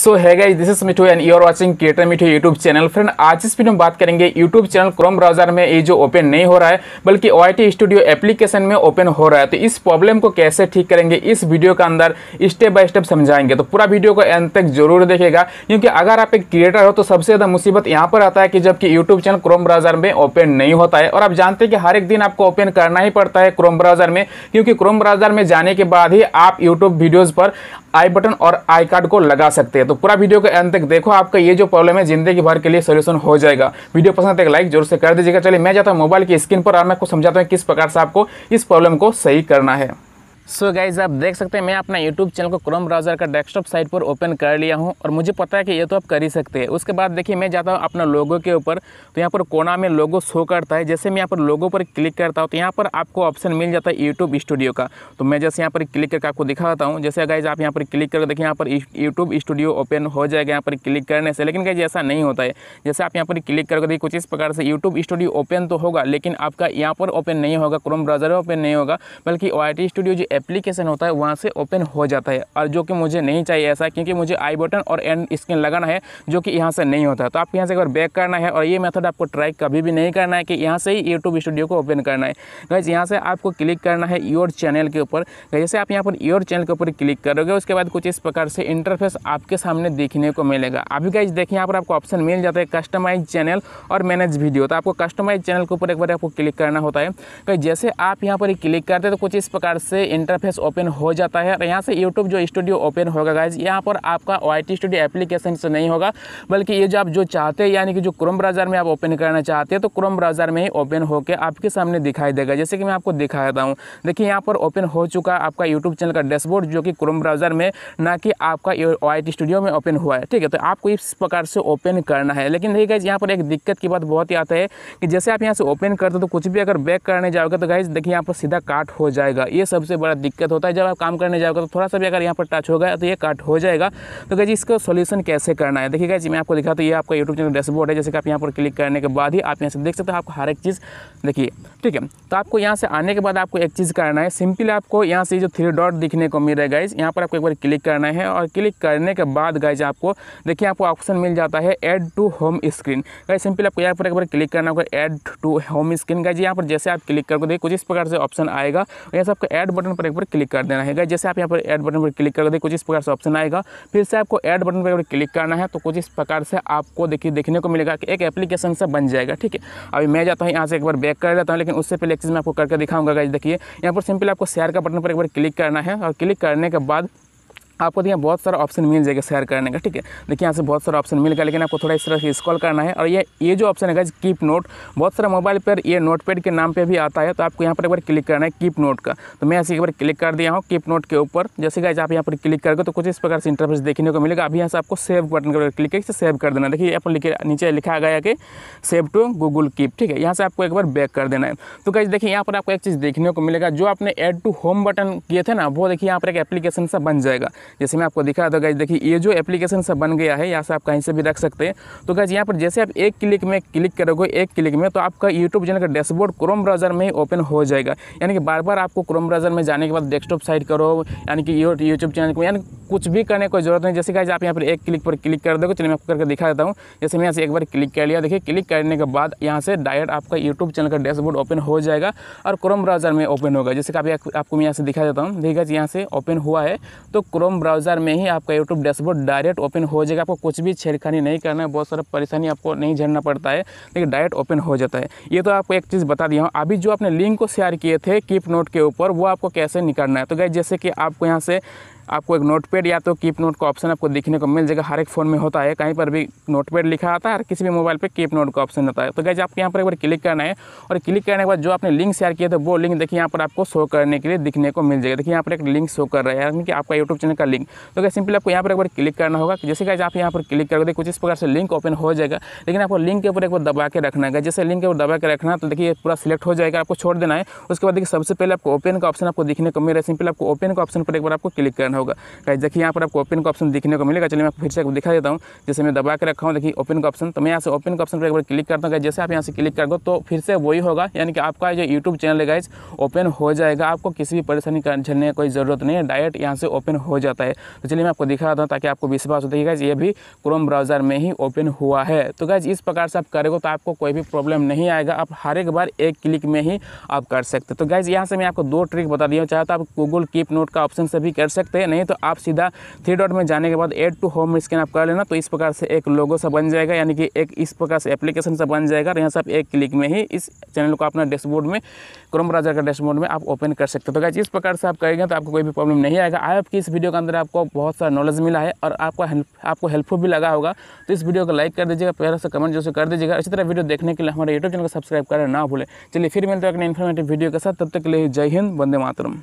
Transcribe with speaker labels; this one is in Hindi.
Speaker 1: so hi guys this is Mithu and you are watching creator Mithu YouTube channel friend आज इस वीडियो में बात करेंगे यूट्यूब चैनल क्रोम ब्राउजर में ये जो ओपन नहीं हो रहा है बल्कि ओ स्टूडियो एप्लीकेशन में ओपन हो रहा है तो इस प्रॉब्लम को कैसे ठीक करेंगे इस वीडियो के अंदर स्टेप बाय स्टेप समझाएंगे तो पूरा वीडियो को एंड तक जरूर देखेगा क्योंकि अगर आप एक क्रिएटर हो तो सबसे ज़्यादा मुसीबत यहाँ पर आता है कि जबकि यूट्यूब चैनल क्रोम ब्राउजर में ओपन नहीं होता है और आप जानते हैं कि हर एक दिन आपको ओपन करना ही पड़ता है क्रोम ब्राउजर में क्योंकि क्रोम ब्राउजर में जाने के बाद ही आप यूट्यूब वीडियोज़ पर आई बटन और आई कार्ड को लगा सकते हैं तो पूरा वीडियो के अंत तक देखो आपका ये जो प्रॉब्लम है जिंदगी भर के लिए सोल्यूशन हो जाएगा वीडियो पसंद है लाइक तो जरूर से कर दीजिएगा चलिए मैं जाता हूँ मोबाइल की स्क्रीन पर और मैं आपको समझाता हूँ किस प्रकार से आपको इस प्रॉब्लम को सही करना है सो so गाइज आप देख सकते हैं मैं अपना यूट्यूब चैनल को क्रोम ब्राउज़र का डेस्कटॉप साइट पर ओपन कर लिया हूँ और मुझे पता है कि ये तो आप कर ही सकते हैं उसके बाद देखिए मैं जाता हूँ अपना लोगो के ऊपर तो यहाँ पर कोना में लोगो शो करता है जैसे मैं यहाँ पर लोगो पर क्लिक करता हूँ तो यहाँ पर आपको ऑप्शन मिल जाता है यूट्यूब स्टूडियो का तो मैं जैसे यहाँ पर क्लिक करके आपको दिखाता हूँ जैसे गाइज आप यहाँ पर क्लिक करके देखिए यहाँ पर यूट्यूब स्टूडियो ओपन हो जाएगा यहाँ पर क्लिक करने से लेकिन गाइज ऐसा नहीं होता है जैसे आप यहाँ पर क्लिक करके देखिए कुछ इस प्रकार से यूट्यूब स्टूडियो ओपन तो होगा लेकिन आपका यहाँ पर ओपन नहीं होगा क्रोम ब्राउज़र ओपन नहीं होगा बल्कि ओ स्टूडियो जो एप्लीकेशन होता है वहाँ से ओपन हो जाता है और जो कि मुझे नहीं चाहिए ऐसा क्योंकि मुझे आई बटन और एंड स्क्रीन लगाना है जो कि यहाँ से नहीं होता है तो आपको यहाँ से एक बार बैक करना है और ये मेथड आपको ट्राई कभी भी नहीं करना है कि यहाँ से ही यूट्यूब स्टूडियो को ओपन करना है गैस यहाँ से आपको क्लिक करना है योर चैनल के ऊपर जैसे आप यहाँ पर योर चैनल के ऊपर क्लिक करोगे उसके बाद कुछ इस प्रकार से इंटरफेस आपके सामने देखने को मिलेगा अभी गैस देखिए यहाँ पर आपको ऑप्शन मिल जाता है कस्टमाइज चैनल और मैनेज वीडियो तो आपको कस्टमाइज चैनल के ऊपर एक बार आपको क्लिक करना होता है जैसे आप यहाँ पर क्लिक करते हैं तो कुछ इस प्रकार से इंटर इंटरफेस ओपन हो जाता है और यहाँ से यूट्यूब जो स्टूडियो ओपन होगा गाइज यहाँ पर आपका ओ स्टूडियो एप्लीकेशन से नहीं होगा बल्कि ये जो आप जो चाहते हैं यानी कि जो क्रोम ब्राउज़र में आप ओपन करना चाहते हैं तो क्रोम ब्राउज़र में ही ओपन होकर आपके सामने दिखाई देगा जैसे कि मैं आपको दिखाता हूँ देखिए यहाँ पर ओपन हो चुका है आपका यूट्यूब चैनल का डैशबोर्ड जो कि क्रोम ब्राउज़र में ना कि आपका ओ स्टूडियो में ओपन हुआ है ठीक है तो आपको इस प्रकार से ओपन करना है लेकिन देखिए गाइज यहाँ पर एक दिक्कत की बात बहुत ही आता है कि जैसे आप यहाँ से ओपन करते हो तो कुछ भी अगर बैक करने जाओगे तो गाइज देखिए यहाँ पर सीधा काट हो जाएगा ये सबसे बड़ा बड़ा दिक्कत होता है जब आप काम करने जाओगे तो थोड़ा सा भी अगर यहाँ पर टच होगा तो ये कट हो जाएगा तो कहीं इसको सोल्यूशन कैसे करना है देखिएगा जी मैं आपको दिखा तो ये आपका यूट्यूब चैनल डैशबोर्ड है जैसे कि आप यहाँ पर क्लिक करने के बाद ही आप यहाँ से देख सकते हो आपको हर एक चीज़ देखिए ठीक है तो आपको यहाँ से आने के बाद आपको एक चीज़ करना है सिंपल आपको यहाँ से जो थ्री डॉट दिखने को मिल रहा है गाइज यहाँ पर आपको एक बार क्लिक करना है और क्लिक करने के बाद गाइज आपको देखिए आपको ऑप्शन मिल जाता है add to home screen guys simple आपको यहाँ पर एक बार क्लिक करना होगा add to home screen guys यहाँ पर जैसे आप क्लिक करोगे देखिए कुछ इस प्रकार से ऑप्शन आएगा यहाँ से आपको ऐड बटन पर एक बार क्लिक कर देना है जैसे आप यहाँ पर एड बटन पर क्लिक कर दे कुछ इस प्रकार से ऑप्शन आएगा फिर से आपको एड बटन पर क्लिक करना है तो कुछ इस प्रकार से आपको देखिए देखने को मिलेगा कि एक एप्लीकेशन से बन जाएगा ठीक है अभी मैं जाता हूँ यहाँ से एक बार बैक कर लेता हूँ लेकिन उससे पहले एक चीज़ मैं आपको करके दिखाऊंगा गाइज देखिए यहाँ पर सिंपल आपको शेयर का बटन पर एक बार क्लिक करना है और क्लिक करने के बाद आपको देखिए बहुत सारा ऑप्शन मिल जाएगा शेयर करने का ठीक है देखिए यहाँ से बहुत सारा ऑप्शन मिल गया लेकिन आपको थोड़ा इस तरह से स्कॉल करना है और ये ये जो ऑप्शन है कीप नोट बहुत सारा मोबाइल पर ये नोट पैड के नाम पर भी आता है तो आपको यहाँ पर एक बार क्लिक करना है कीप नोट का तो मैं ऐसे एक बार क्लिक कर दिया हूँ कीप नोट के ऊपर जैसे कि आप यहाँ पर क्लिक करके तो कुछ इस प्रकार से इंटरफेस देखने को मिलेगा अभी यहाँ से आपको सेव बटन कर क्लिक करके सेव कर देना देखिए यहाँ पर लिखे नीचे लिखा गया कि सेव टू गूगल कीप ठीक है यहाँ से आपको एक बार बैक कर देना है तो कैसे देखिए यहाँ पर आपको एक चीज़ देखने को मिलेगा जो आपने एड टू होम बटन किए थे ना वो देखिए यहाँ पर एक एप्लीकेशन सा बन जाएगा जैसे मैं आपको दिखा तो गैज देखिए ये जो एप्लीकेशन सब बन गया है यहाँ से आप कहीं से भी रख सकते हैं तो गैज यहाँ पर जैसे आप एक क्लिक में क्लिक करोगे एक क्लिक में तो आपका यूट्यूब चैनल का डैशबोर्ड क्रोम ब्राउज़र में ही ओपन हो जाएगा यानी कि बार बार आपको क्रोम ब्राउज़र में जाने के बाद डेस्कटॉप साइड करो यानी कि यूट्यूब चैनल को यानी कुछ भी करने की जरूरत नहीं जैसे गैज आप यहाँ पर एक क्लिक पर क्लिक कर दोगे तो चलिए मैं आपको करके दिखा देता हूँ जैसे मैं यहाँ से एक बार क्लिक कर लिया देखिए क्लिक करने के बाद यहाँ से डायरेक्ट आपका यूट्यूब चैनल का डैशबोर्ड ओपन हो जाएगा और क्रोम ब्राउज़र में ओपन होगा जैसे कि आप, आपको मैं यहाँ से दिखा देता हूँ देखिए यहाँ से ओपन हुआ है तो क्रोम ब्राउज़र में ही आपका यूट्यूब डैशबोर्ड डायरेक्ट ओपन हो जाएगा आपको कुछ भी छेड़खानी नहीं करना है बहुत सारा परेशानी आपको नहीं झेलना पड़ता है लेकिन डायरेक्ट ओपन हो जाता है ये तो आपको एक चीज़ बता दिया हूँ अभी जो आपने लिंक को शेयर किए थे कीप नोट के ऊपर वो आपको कैसे निकालना है तो गए जैसे कि आपको यहाँ से आपको एक नोटपैड या तो कीप नोट का ऑप्शन आपको देखने को मिल जाएगा हर एक फ़ोन में होता है कहीं पर भी नोटपैड लिखा आता है और किसी भी मोबाइल पे कीप नोट का ऑप्शन होता है तो गैज आपको यहाँ पर एक बार क्लिक करना है और क्लिक करने के बाद जो आपने लिंक शेयर किया था वो लिंक देखिए यहाँ पर आपको शो करने के लिए दिखने को मिल जाएगा देखिए यहाँ पर एक लिंक शो कर रहा है यानी कि आपका यूट्यूब चैनल का लिंक तो क्या सिंपली आपको यहाँ पर एक बार क्लिक करना होगा जैसे गाइज आप यहाँ पर क्लिक कर दे कुछ इस प्रकार से लिंक ओपन हो जाएगा लेकिन आपको लिंक के ऊपर एक बार दबा के रखना है जैसे लिंक के ऊपर दबा के रखना तो देखिए पूरा सिलेक्ट हो जाएगा आपको छोड़ देना है उसके बाद देखिए सबसे पहले आपको ओपन का ऑप्शन आपको दिखने को मिल रहा है सिंपल आपको ओपन का ऑप्शन पर एक बार आपको क्लिक करना होगा कहीं देखिए यहाँ पर आपको ओपन का ऑप्शन दिखने को मिलेगा चलिए मैं फिर से आपको दिखा देता हूँ जैसे मैं दबा के रखा हूँ देखिए ओपन का ऑप्शन तो मैं यहाँ से ओपन का ऑप्शन पर एक बार क्लिक करता हूँ जैसे आप यहाँ से क्लिक कर दो तो फिर से वही होगा यानी कि आपका जो यूट्यूब चैनल है गाइज ओपन हो जाएगा आपको किसी भी परेशानी का झेलने की कोई ज़रूरत नहीं है डायरेक्ट यहाँ से ओपन हो जाए जाता है तो चलिए मैं आपको दिखा देता हूँ ताकि आपको विश्वास हो देखिए ये भी क्रोम ब्राउज़र में ही ओपन हुआ है तो गैज इस प्रकार से आप करेंगे तो आपको कोई भी प्रॉब्लम नहीं आएगा आप हर एक बार एक क्लिक में ही आप कर सकते तो गैज यहाँ से मैं आपको दो ट्रिक बता दिया चाहे तो आप गूगल कीप नोट का ऑप्शन से भी कर सकते हैं नहीं तो आप सीधा थ्री डॉट में जाने के बाद एड टू होम स्कैन आप कर लेना तो इस प्रकार से एक लोगो सा बन जाएगा यानी कि एक इस प्रकार से एप्लीकेशन सा बन जाएगा और यहाँ से आप एक क्लिक में ही इस चैनल को अपना डैशबोर्ड में क्रोम ब्राउजर का डैशबोर्ड में आप ओपन कर सकते हो तो गैज इस प्रकार से आप करेंगे तो आपको कोई भी प्रॉब्लम नहीं आएगा आपकी इस वीडियो का अंदर आपको बहुत सारा नॉलेज मिला है और आपका हेल्प आपको हेल्पफुल भी लगा होगा तो इस वीडियो को लाइक कर दीजिएगा प्यार से कमेंट जो से कर दीजिएगा इसी तरह वीडियो देखने के लिए हमारे यूट्यूब चैनल को सब्सक्राइब करना ना भूलें चलिए फिर मिलते हैं अपने इन्फॉर्मेटिव वीडियो के साथ तब तक के लिए जय हिंद वंदे मातरम